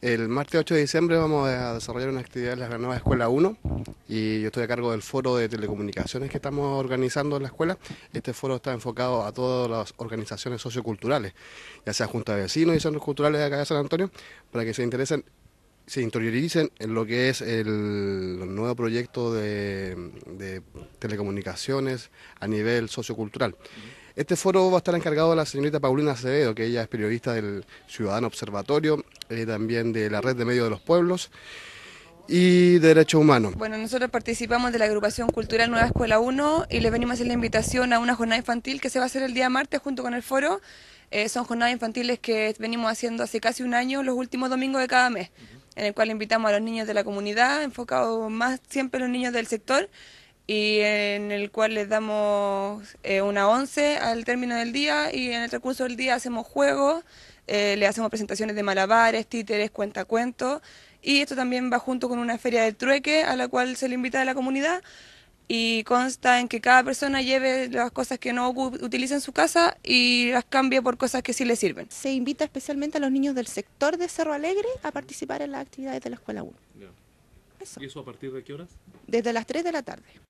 El martes 8 de diciembre vamos a desarrollar una actividad en la nueva Escuela 1 y yo estoy a cargo del foro de telecomunicaciones que estamos organizando en la escuela. Este foro está enfocado a todas las organizaciones socioculturales, ya sea Junta de Vecinos y Centros Culturales de acá de San Antonio, para que se interesen se interioricen en lo que es el nuevo proyecto de telecomunicaciones a nivel sociocultural. Este foro va a estar encargado de la señorita Paulina Acevedo, que ella es periodista del Ciudadano Observatorio, eh, también de la Red de Medios de los Pueblos y de Derechos Humanos. Bueno, nosotros participamos de la agrupación cultural Nueva Escuela 1 y les venimos a hacer la invitación a una jornada infantil que se va a hacer el día martes junto con el foro. Eh, son jornadas infantiles que venimos haciendo hace casi un año, los últimos domingos de cada mes, en el cual invitamos a los niños de la comunidad, enfocados más siempre en los niños del sector, y en el cual les damos eh, una once al término del día y en el transcurso del día hacemos juegos, eh, le hacemos presentaciones de malabares, títeres, cuentacuentos y esto también va junto con una feria de trueque a la cual se le invita a la comunidad y consta en que cada persona lleve las cosas que no utiliza en su casa y las cambie por cosas que sí le sirven. Se invita especialmente a los niños del sector de Cerro Alegre a participar en las actividades de la Escuela 1. ¿Y eso a partir de qué horas? Desde las 3 de la tarde.